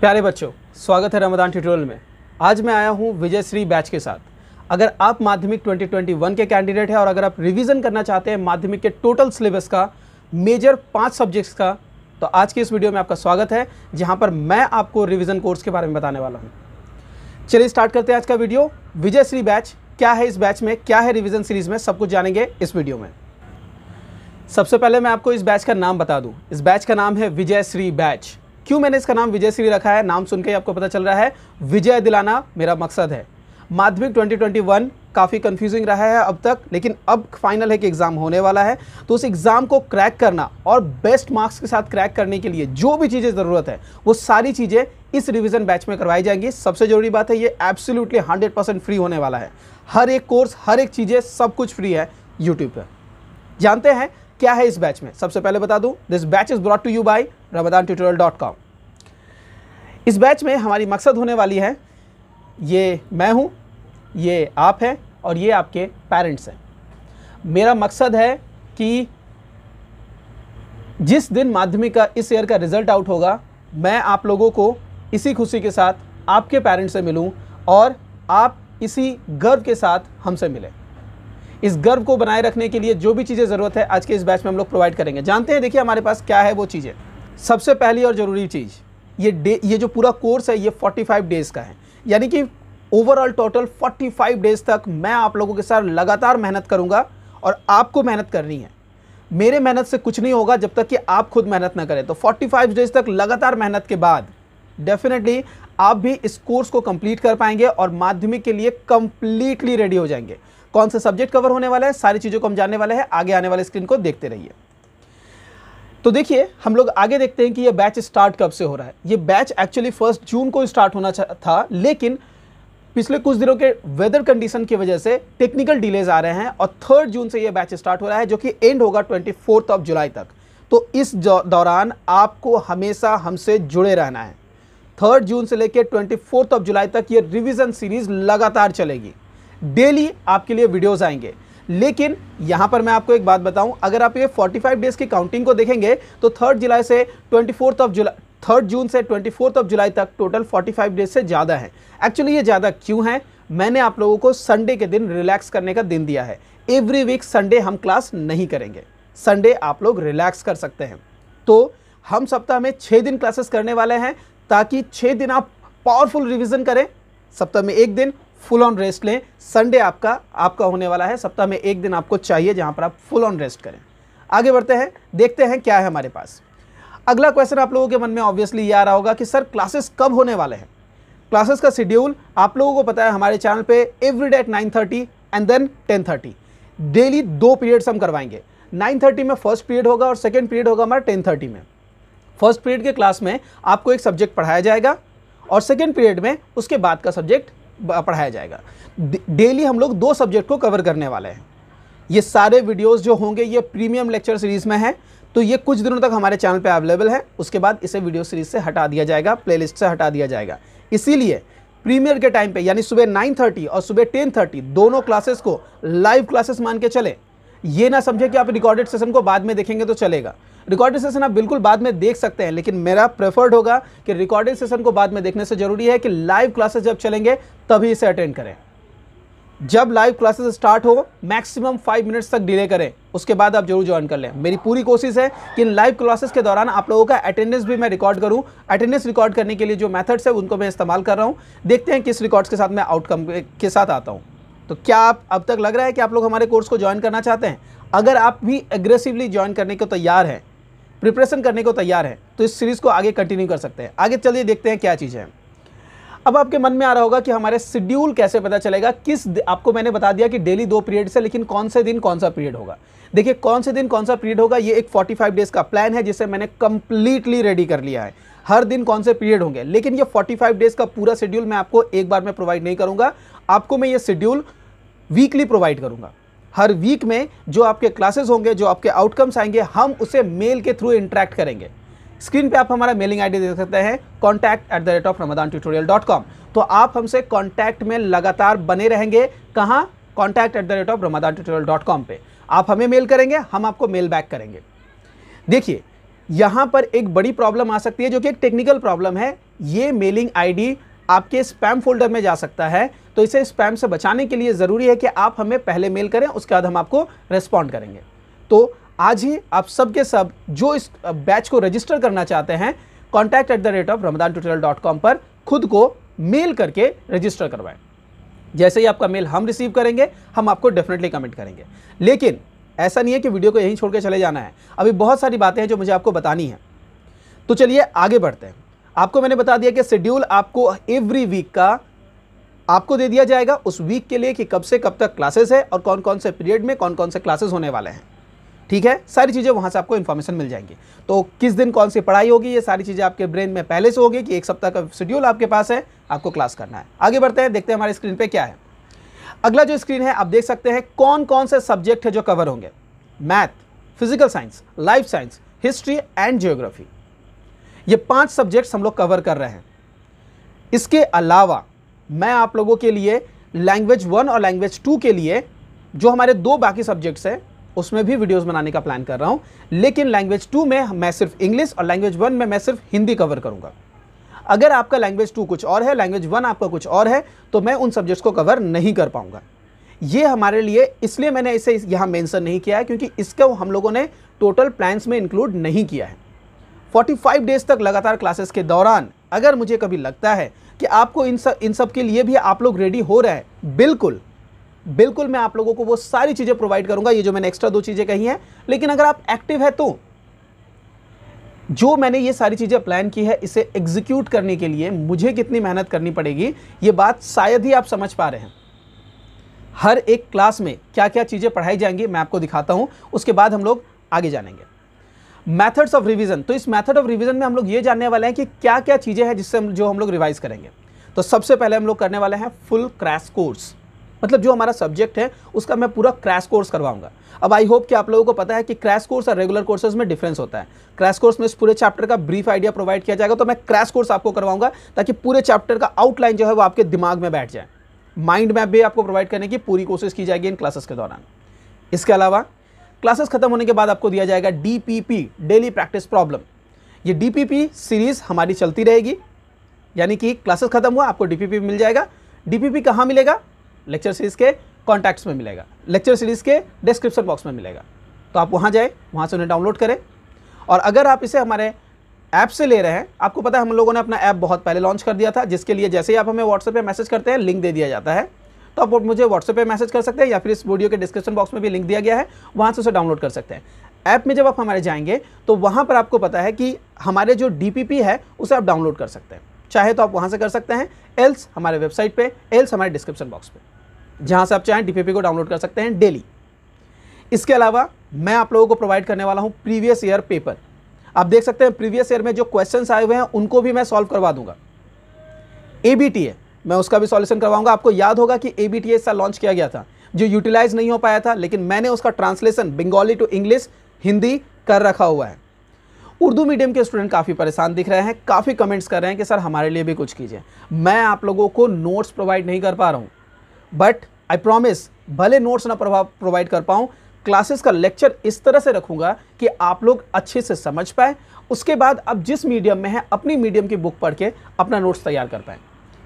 प्यारे बच्चों स्वागत है रमदान ट्यूटोरियल में आज मैं आया हूँ विजय श्री बैच के साथ अगर आप माध्यमिक 2021 के कैंडिडेट हैं और अगर आप रिवीजन करना चाहते हैं माध्यमिक के टोटल सिलेबस का मेजर पांच सब्जेक्ट्स का तो आज के इस वीडियो में आपका स्वागत है जहाँ पर मैं आपको रिविज़न कोर्स के बारे में बताने वाला हूँ चलिए स्टार्ट करते हैं आज का वीडियो विजय श्री बैच क्या है इस बैच में क्या है रिविज़न सीरीज़ में सब कुछ जानेंगे इस वीडियो में सबसे पहले मैं आपको इस बैच का नाम बता दूं इस बैच का नाम है विजय श्री बैच क्यों मैंने इसका नाम विजय श्री रखा है नाम सुन के आपको पता चल रहा है विजय दिलाना मेरा मकसद है माध्यमिक 2021 काफ़ी कंफ्यूजिंग रहा है अब तक लेकिन अब फाइनल है कि एग्ज़ाम होने वाला है तो उस एग्ज़ाम को क्रैक करना और बेस्ट मार्क्स के साथ क्रैक करने के लिए जो भी चीज़ें ज़रूरत है वो सारी चीज़ें इस रिवीजन बैच में करवाई जाएंगी सबसे ज़रूरी बात है ये एब्सोल्युटली 100 परसेंट फ्री होने वाला है हर एक कोर्स हर एक चीज़ें सब कुछ फ्री है यूट्यूब पर जानते हैं क्या है इस बैच में सबसे पहले बता दूं this batch is brought to you by Ramdan tutorial dot com इस बैच में हमारी मकसद होने वाली है ये मैं हूँ ये आप हैं और ये आपके पेरेंट्स हैं मेरा मकसद है कि जिस दिन माध्यमिक का इस ईयर का रिज़ल्ट आउट होगा मैं आप लोगों को इसी खुशी के साथ आपके पेरेंट्स से मिलूं और आप इसी गर्व के साथ हमसे मिलें इस गर्व को बनाए रखने के लिए जो भी चीज़ें ज़रूरत है आज के इस बैच में हम लोग प्रोवाइड करेंगे जानते हैं देखिए हमारे पास क्या है वो चीज़ें सबसे पहली और ज़रूरी चीज़ ये डे ये जो पूरा कोर्स है ये 45 डेज़ का है यानी कि ओवरऑल टोटल 45 डेज़ तक मैं आप लोगों के साथ लगातार मेहनत करूँगा और आपको मेहनत करनी है मेरे मेहनत से कुछ नहीं होगा जब तक कि आप खुद मेहनत ना करें तो 45 डेज़ तक लगातार मेहनत के बाद डेफिनेटली आप भी इस कोर्स को कंप्लीट कर पाएंगे और माध्यमिक के लिए कंप्लीटली रेडी हो जाएंगे कौन सा सब्जेक्ट कवर होने वाला है सारी चीज़ों को हम जानने वाले हैं आगे आने वाले स्क्रीन को देखते रहिए तो देखिए हम लोग आगे देखते हैं कि यह बैच स्टार्ट कब से हो रहा है ये बैच एक्चुअली फर्स्ट जून को स्टार्ट होना था लेकिन पिछले कुछ दिनों के वेदर कंडीशन की वजह से टेक्निकल डिलेज आ रहे हैं और थर्ड जून से यह बैच स्टार्ट हो रहा है जो कि एंड होगा ट्वेंटी फोर्थ ऑफ जुलाई तक तो इस दौरान आपको हमेशा हमसे जुड़े रहना है थर्ड जून से लेकर ट्वेंटी फोर्थ ऑफ जुलाई तक ये रिविज़न सीरीज़ लगातार चलेगी डेली आपके लिए वीडियोज़ आएंगे लेकिन यहां पर मैं आपको एक बात बताऊं अगर आप ये 45 डेज़ की काउंटिंग को देखेंगे तो थर्ड जुलाई से twenty of July third June से ट्वेंटी ऑफ जुलाई तक टोटल 45 डेज से ज़्यादा है एक्चुअली ये ज़्यादा क्यों है मैंने आप लोगों को संडे के दिन रिलैक्स करने का दिन दिया है एवरी वीक संडे हम क्लास नहीं करेंगे संडे आप लोग रिलैक्स कर सकते हैं तो हम सप्ताह में छः दिन क्लासेस करने वाले हैं ताकि छः दिन आप पावरफुल रिविज़न करें सप्ताह में एक दिन फुल ऑन रेस्ट लें संडे आपका आपका होने वाला है सप्ताह में एक दिन आपको चाहिए जहां पर आप फुल ऑन रेस्ट करें आगे बढ़ते हैं देखते हैं क्या है हमारे पास अगला क्वेश्चन आप लोगों के मन में ऑब्वियसली ये आ रहा होगा कि सर क्लासेस कब होने वाले हैं क्लासेस का शेड्यूल आप लोगों को पता है हमारे चैनल पर every day at nine thirty and then ten thirty daily दो पीरियड्स हम करवाएंगे नाइन थर्टी में फर्स्ट पीरियड होगा और सेकेंड पीरियड होगा हमारा टेन थर्टी में फर्स्ट पीरियड के क्लास में आपको एक सब्जेक्ट पढ़ाया जाएगा और सेकेंड पीरियड में उसके बाद का सब्जेक्ट पढ़ाया जाएगा डेली हम लोग दो सब्जेक्ट को कवर करने वाले हैं ये सारे वीडियोस जो होंगे ये प्रीमियम लेक्चर सीरीज़ में हैं तो ये कुछ दिनों तक हमारे चैनल पे अवेलेबल है उसके बाद इसे वीडियो सीरीज से हटा दिया जाएगा प्लेलिस्ट से हटा दिया जाएगा इसीलिए प्रीमियर के टाइम पे यानी सुबह 9:30 और सुबह 10:30 दोनों क्लासेस को लाइव क्लासेस मान के चले ये ना समझे कि आप रिकॉर्डेड सेशन को बाद में देखेंगे तो चलेगा रिकॉर्डिंग सेशन आप बिल्कुल बाद में देख सकते हैं लेकिन मेरा प्रेफर्ड होगा कि रिकॉर्डिंग सेशन को बाद में देखने से ज़रूरी है कि लाइव क्लासेस जब चलेंगे तभी इसे अटेंड करें जब लाइव क्लासेस स्टार्ट हो मैक्सिमम फाइव मिनट्स तक डिले करें उसके बाद आप जरूर ज्वाइन कर लें मेरी पूरी कोशिश है कि इन लाइव क्लासेस के दौरान आप लोगों का अटेंडेंस भी मैं रिकॉर्ड करूं अटेंडेंस रिकॉर्ड करने के लिए जो मेथड्स है उनको मैं इस्तेमाल कर रहा हूं देखते हैं किस रिकॉर्ड्स के साथ मैं आउटकम के साथ आता हूँ तो क्या आप अब तक लग रहा है कि आप लोग हमारे कोर्स को ज्वाइन करना चाहते हैं अगर आप भी एग्रेसिवली ज्वाइन करने को तैयार हैं प्रिपरेशन करने को तैयार हैं तो इस सीरीज़ को आगे कंटिन्यू कर सकते हैं आगे चलिए देखते हैं क्या चीज़ें है अब आपके मन में आ रहा होगा कि हमारे शेड्यूल कैसे पता चलेगा किस आपको मैंने बता दिया कि डेली दो पीरियड से लेकिन कौन से दिन कौन सा पीरियड होगा देखिए कौन से दिन कौन सा पीरियड होगा ये एक 45 डेज का प्लान है जिसे मैंने कंप्लीटली रेडी कर लिया है हर दिन कौन से पीरियड होंगे लेकिन ये 45 डेज का पूरा शेड्यूल मैं आपको एक बार में प्रोवाइड नहीं करूँगा आपको मैं ये शेड्यूल वीकली प्रोवाइड करूँगा हर वीक में जो आपके क्लासेस होंगे जो आपके आउटकम्स आएंगे हम उसे मेल के थ्रू इंटरेक्ट करेंगे स्क्रीन पे आप हमारा मेलिंग आईडी देख सकते हैं contact at the rate of Ramdan tutorial dot com तो आप हमसे कॉन्टैक्ट में लगातार बने रहेंगे कहाँ contact at the rate of Ramdan tutorial dot com पर आप हमें मेल करेंगे हम आपको मेल बैक करेंगे देखिए यहाँ पर एक बड़ी प्रॉब्लम आ सकती है जो कि एक टेक्निकल प्रॉब्लम है ये मेलिंग डी आपके स्पैम फोल्डर में जा सकता है तो इसे स्पैम से बचाने के लिए ज़रूरी है कि आप हमें पहले मेल करें उसके बाद हम आपको रेस्पॉन्ड करेंगे तो आज ही आप सबके सब जो इस बैच को रजिस्टर करना चाहते हैं contact at the rate of Ramdan tutorial dot com पर खुद को मेल करके रजिस्टर करवाएं जैसे ही आपका मेल हम रिसीव करेंगे हम आपको डेफिनेटली कमेंट करेंगे लेकिन ऐसा नहीं है कि वीडियो को यहीं छोड़ के चले जाना है अभी बहुत सारी बातें हैं जो मुझे आपको बतानी है तो चलिए आगे बढ़ते हैं आपको मैंने बता दिया कि शेड्यूल आपको एवरी वीक का आपको दे दिया जाएगा उस वीक के लिए कि कब से कब तक क्लासेस है और कौन कौन से पीरियड में कौन कौन से क्लासेस होने वाले हैं ठीक है सारी चीज़ें वहाँ से आपको इन्फॉर्मेशन मिल जाएंगी तो किस दिन कौन सी पढ़ाई होगी ये सारी चीज़ें आपके ब्रेन में पहले से होगी कि एक सप्ताह का शेड्यूल आपके पास है आपको क्लास करना है आगे बढ़ते हैं देखते हैं हमारे स्क्रीन पर क्या है अगला जो स्क्रीन है आप देख सकते हैं कौन कौन से सब्जेक्ट है जो कवर होंगे math physical science life science history and geography ये पांच सब्जेक्ट्स हम लोग कवर कर रहे हैं इसके अलावा मैं आप लोगों के लिए लैंग्वेज वन और लैंग्वेज टू के लिए जो हमारे दो बाकी सब्जेक्ट्स हैं उसमें भी वीडियोस बनाने का प्लान कर रहा हूँ लेकिन लैंग्वेज टू में मैं सिर्फ इंग्लिश और लैंग्वेज वन में मैं सिर्फ हिंदी कवर करूँगा अगर आपका लैंग्वेज टू कुछ और है लैंग्वेज वन आपका कुछ और है तो मैं उन सब्जेक्ट्स को कवर नहीं कर पाऊँगा ये हमारे लिए इसलिए मैंने इसे यहाँ मेंशन नहीं किया है क्योंकि इसको हम लोगों ने टोटल प्लान्स में इंक्लूड नहीं किया है 45 डेज तक लगातार क्लासेस के दौरान अगर मुझे कभी लगता है कि आपको इन सब इन सब के लिए भी आप लोग रेडी हो रहे हैं बिल्कुल बिल्कुल मैं आप लोगों को वो सारी चीज़ें प्रोवाइड करूंगा ये जो मैंने एक्स्ट्रा दो चीज़ें कही हैं लेकिन अगर आप एक्टिव है तो जो मैंने ये सारी चीज़ें प्लान की है इसे एग्जीक्यूट करने के लिए मुझे कितनी मेहनत करनी पड़ेगी ये बात शायद ही आप समझ पा रहे हैं हर एक क्लास में क्या क्या चीज़ें पढ़ाई जाएंगी मैं आपको दिखाता हूँ उसके बाद हम लोग आगे जानेंगे मैथड्स ऑफ रिविजन तो इस मैथड ऑफ रिविजन में हम लोग ये जानने वाले हैं कि क्या क्या चीज़ें हैं जिससे हम जो हम लोग रिवाइज करेंगे तो सबसे पहले हम लोग करने वाले हैं फुल क्रैश कोर्स मतलब जो हमारा सब्जेक्ट है उसका मैं पूरा क्रैश कोर्स करवाऊंगा अब आई होप कि आप लोगों को पता है कि क्रैश कोर्स और रेगुलर कोर्सेज में डिफरेंस होता है क्रैश कोर्स में इस पूरे चैप्टर का ब्रीफ आइडिया प्रोवाइड किया जाएगा तो मैं क्रैश कोर्स आपको करवाऊंगा ताकि पूरे चैप्टर का आउटलाइन जो है वो आपके दिमाग में बैठ जाए माइंड मैप भी आपको प्रोवाइड करने की पूरी कोशिश की जाएगी इन क्लासेस के दौरान इसके अलावा क्लासेस खत्म होने के बाद आपको दिया जाएगा डीपीपी डेली प्रैक्टिस प्रॉब्लम ये डीपीपी सीरीज हमारी चलती रहेगी यानी कि क्लासेस खत्म हुआ आपको डीपीपी मिल जाएगा डीपीपी कहाँ मिलेगा लेक्चर सीरीज के कॉन्टैक्ट्स में मिलेगा लेक्चर सीरीज के डिस्क्रिप्शन बॉक्स में मिलेगा तो आप वहाँ जाए वहाँ से उन्हें डाउनलोड करें और अगर आप इसे हमारे ऐप से ले रहे हैं आपको पता है हम लोगों ने अपना ऐप बहुत पहले लॉन्च कर दिया था जिसके लिए जैसे ही आप हमें व्हाट्सएप पे मैसेज करते हैं लिंक दे दिया जाता है तो आप मुझे व्हाट्सएप पर मैसेज कर सकते हैं या फिर इस वीडियो के डिस्क्रिप्शन बॉक्स में भी लिंक दिया गया है वहाँ से उसे डाउनलोड कर सकते हैं ऐप में जब आप हमारे जाएंगे तो वहाँ पर आपको पता है कि हमारे जो डी है उसे आप डाउनलोड कर सकते हैं चाहे तो आप वहाँ से कर सकते हैं एल्स हमारे वेबसाइट पर एल्स हमारे डिस्क्रिप्शन बॉक्स पर जहाँ से आप चाहें डी को डाउनलोड कर सकते हैं डेली इसके अलावा मैं आप लोगों को प्रोवाइड करने वाला हूँ प्रीवियस ईयर पेपर आप देख सकते हैं प्रीवियस ईयर में जो क्वेश्चन आए हुए हैं उनको भी मैं सॉल्व करवा दूंगा ए बी टी है मैं उसका भी सॉल्यूशन करवाऊंगा आपको याद होगा कि A B T S launch किया गया था जो यूटिलाइज नहीं हो पाया था लेकिन मैंने उसका translation Bengali to English Hindi कर रखा हुआ है उर्दू मीडियम के स्टूडेंट काफ़ी परेशान दिख रहे हैं काफ़ी कमेंट्स कर रहे हैं कि सर हमारे लिए भी कुछ कीजिए मैं आप लोगों को नोट्स प्रोवाइड नहीं कर पा रहा हूँ बट आई प्रॉमिस भले नोट्स ना प्रोवाइड कर पाऊँ क्लासेस का लेक्चर इस तरह से रखूँगा कि आप लोग अच्छे से समझ पाए उसके बाद अब जिस मीडियम में है अपनी मीडियम की बुक पढ़ के अपना नोट्स तैयार कर पाएँ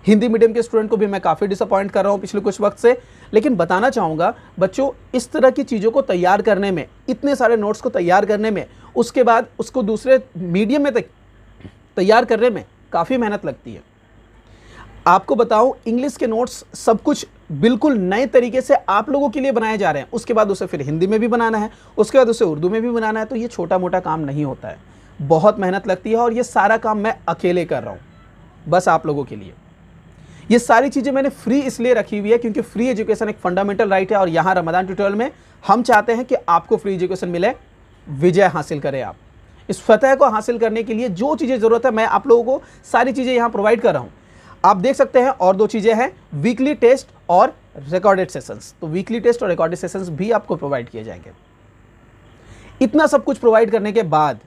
हिंदी मीडियम के स्टूडेंट को भी मैं काफ़ी डिसअपॉइंट कर रहा हूँ पिछले कुछ वक्त से लेकिन बताना चाहूँगा बच्चों इस तरह की चीज़ों को तैयार करने में इतने सारे नोट्स को तैयार करने में उसके बाद उसको दूसरे मीडियम में तैयार करने में काफ़ी मेहनत लगती है आपको बताऊं इंग्लिश के नोट्स सब कुछ बिल्कुल नए तरीके से आप लोगों के लिए बनाए जा रहे हैं उसके बाद उसे फिर हिंदी में भी बनाना है उसके बाद उसे उर्दू में भी बनाना है तो ये छोटा मोटा काम नहीं होता है बहुत मेहनत लगती है और ये सारा काम मैं अकेले कर रहा हूँ बस आप लोगों के लिए ये सारी चीज़ें मैंने फ्री इसलिए रखी हुई है क्योंकि फ्री एजुकेशन एक फंडामेंटल राइट है और यहाँ रमदान ट्यूटोरियल में हम चाहते हैं कि आपको फ्री एजुकेशन मिले विजय हासिल करें आप इस फतह को हासिल करने के लिए जो चीज़ें ज़रूरत है मैं आप लोगों को सारी चीज़ें यहाँ प्रोवाइड कर रहा हूँ आप देख सकते हैं और दो चीज़ें हैं वीकली टेस्ट और रिकॉर्डेड सेशंस तो वीकली टेस्ट और रिकॉर्डेड सेशंस भी आपको प्रोवाइड किए जाएंगे इतना सब कुछ प्रोवाइड करने के बाद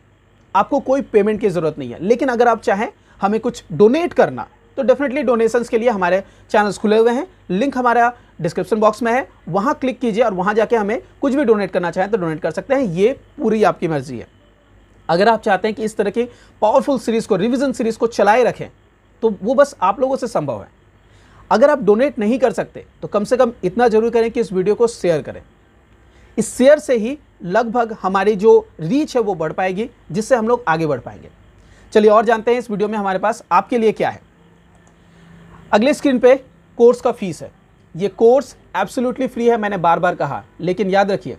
आपको कोई पेमेंट की ज़रूरत नहीं है लेकिन अगर आप चाहें हमें कुछ डोनेट करना तो डेफिनेटली डोनेशंस के लिए हमारे चैनल्स खुले हुए हैं लिंक हमारा डिस्क्रिप्शन बॉक्स में है वहाँ क्लिक कीजिए और वहाँ जाके हमें कुछ भी डोनेट करना चाहें तो डोनेट कर सकते हैं ये पूरी आपकी मर्जी है अगर आप चाहते हैं कि इस तरह की पावरफुल सीरीज़ को रिविज़न सीरीज़ को चलाए रखें तो वो बस आप लोगों से संभव है अगर आप डोनेट नहीं कर सकते तो कम से कम इतना जरूर करें कि इस वीडियो को शेयर करें इस शेयर से ही लगभग हमारी जो रीच है वो बढ़ पाएगी जिससे हम लोग आगे बढ़ पाएंगे चलिए और जानते हैं इस वीडियो में हमारे पास आपके लिए क्या है अगले स्क्रीन पे कोर्स का फीस है ये कोर्स एब्सोल्युटली फ्री है मैंने बार बार कहा लेकिन याद रखिए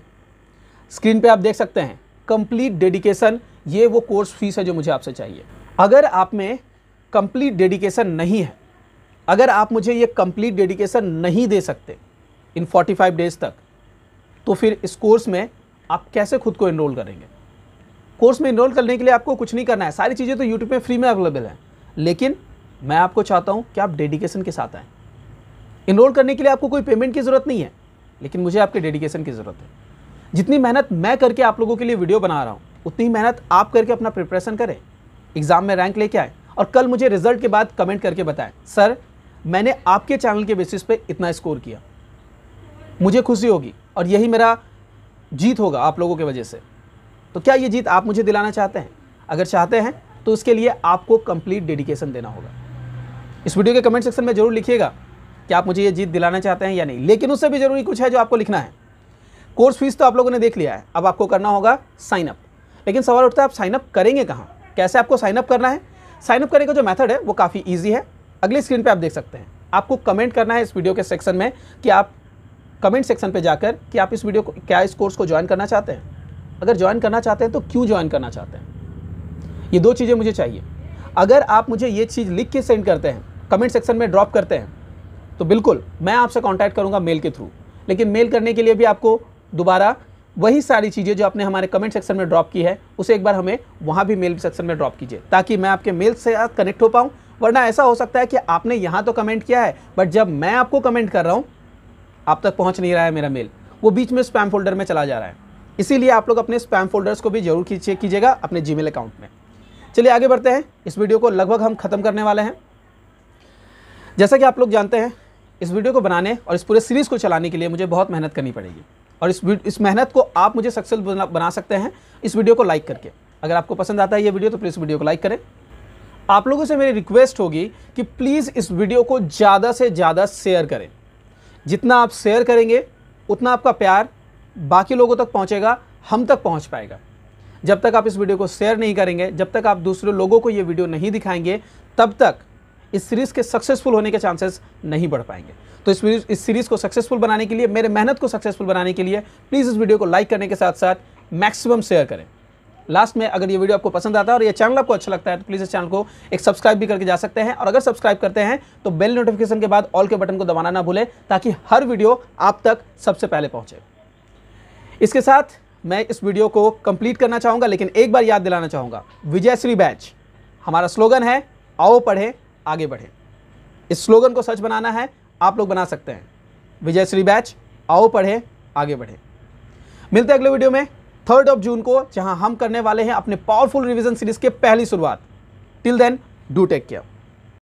स्क्रीन पे आप देख सकते हैं कंप्लीट डेडिकेशन ये वो कोर्स फीस है जो मुझे आपसे चाहिए अगर आप में कंप्लीट डेडिकेशन नहीं है अगर आप मुझे ये कंप्लीट डेडिकेशन नहीं दे सकते इन 45 डेज तक तो फिर इस कोर्स में आप कैसे खुद को इनरोल करेंगे कोर्स में इनरोल करने के लिए आपको कुछ नहीं करना है सारी चीज़ें तो यूट्यूब में फ्री में अवेलेबल हैं लेकिन मैं आपको चाहता हूँ कि आप डेडिकेशन के साथ आएँ इनरोल करने के लिए आपको कोई पेमेंट की ज़रूरत नहीं है लेकिन मुझे आपके डेडिकेशन की ज़रूरत है जितनी मेहनत मैं करके आप लोगों के लिए वीडियो बना रहा हूँ उतनी मेहनत आप करके अपना प्रिपरेशन करें एग्ज़ाम में रैंक लेके आए और कल मुझे रिजल्ट के बाद कमेंट करके बताएं सर मैंने आपके चैनल के बेसिस पे इतना स्कोर किया मुझे खुशी होगी और यही मेरा जीत होगा आप लोगों की वजह से तो क्या ये जीत आप मुझे दिलाना चाहते हैं अगर चाहते हैं तो उसके लिए आपको कंप्लीट डेडिकेशन देना होगा इस वीडियो के कमेंट सेक्शन में जरूर लिखिएगा कि आप मुझे ये जीत दिलाना चाहते हैं या नहीं लेकिन उससे भी ज़रूरी कुछ है जो आपको लिखना है कोर्स फीस तो आप लोगों ने देख लिया है अब आपको करना होगा साइनअप लेकिन सवाल उठता है आप साइनअप करेंगे कहाँ कैसे आपको साइनअप करना है साइनअप करने का जो मेथड है वो काफ़ी ईजी है अगली स्क्रीन पर आप देख सकते हैं आपको कमेंट करना है इस वीडियो के सेक्शन में कि आप कमेंट सेक्शन पर जाकर कि आप इस वीडियो को क्या इस कोर्स को ज्वाइन करना चाहते हैं अगर ज्वाइन करना चाहते हैं तो क्यों ज्वाइन करना चाहते हैं ये दो चीज़ें मुझे चाहिए अगर आप मुझे ये चीज़ लिख के सेंड करते हैं कमेंट सेक्शन में ड्रॉप करते हैं तो बिल्कुल मैं आपसे कॉन्टैक्ट करूँगा मेल के थ्रू लेकिन मेल करने के लिए भी आपको दोबारा वही सारी चीज़ें जो आपने हमारे कमेंट सेक्शन में ड्रॉप की है उसे एक बार हमें वहाँ भी मेल सेक्शन में ड्रॉप कीजिए ताकि मैं आपके मेल से कनेक्ट हो पाऊँ वरना ऐसा हो सकता है कि आपने यहाँ तो कमेंट किया है बट जब मैं आपको कमेंट कर रहा हूँ आप तक पहुँच नहीं रहा है मेरा मेल वो बीच में स्पैम फोल्डर में चला जा रहा है इसीलिए आप लोग अपने स्पैम फोल्डर्स को भी जरूर चेक कीजिएगा अपने जीमेल अकाउंट में चलिए आगे बढ़ते हैं इस वीडियो को लगभग हम खत्म करने वाले हैं जैसा कि आप लोग जानते हैं इस वीडियो को बनाने और इस पूरे सीरीज़ को चलाने के लिए मुझे बहुत मेहनत करनी पड़ेगी और इस इस मेहनत को आप मुझे सक्सेस बना, बना सकते हैं इस वीडियो को लाइक करके अगर आपको पसंद आता है ये वीडियो तो प्लीज़ वीडियो को लाइक करें आप लोगों से मेरी रिक्वेस्ट होगी कि प्लीज़ इस वीडियो को ज़्यादा से ज़्यादा शेयर करें जितना आप शेयर करेंगे उतना आपका प्यार बाकी लोगों तक पहुँचेगा हम तक पहुँच पाएगा जब तक आप इस वीडियो को शेयर नहीं करेंगे जब तक आप दूसरे लोगों को ये वीडियो नहीं दिखाएंगे तब तक इस सीरीज़ के सक्सेसफुल होने के चांसेस नहीं बढ़ पाएंगे तो इस इस सीरीज़ को सक्सेसफुल बनाने के लिए मेरे मेहनत को सक्सेसफुल बनाने के लिए प्लीज़ इस वीडियो को लाइक करने के साथ साथ मैक्सिमम शेयर करें लास्ट में अगर ये वीडियो आपको पसंद आता है और ये चैनल आपको अच्छा लगता है तो प्लीज़ इस चैनल को एक सब्सक्राइब भी करके जा सकते हैं और अगर सब्सक्राइब करते हैं तो बेल नोटिफिकेशन के बाद ऑल के बटन को दबाना ना भूलें ताकि हर वीडियो आप तक सबसे पहले पहुँचे इसके साथ मैं इस वीडियो को कंप्लीट करना चाहूँगा लेकिन एक बार याद दिलाना चाहूँगा विजयश्री बैच हमारा स्लोगन है आओ पढ़ें आगे बढ़े इस स्लोगन को सच बनाना है आप लोग बना सकते हैं विजय श्री बैच आओ पढ़े आगे बढ़े मिलते हैं अगले वीडियो में थर्ड ऑफ जून को जहां हम करने वाले हैं अपने पावरफुल रिवीजन सीरीज के पहली शुरुआत till then do take care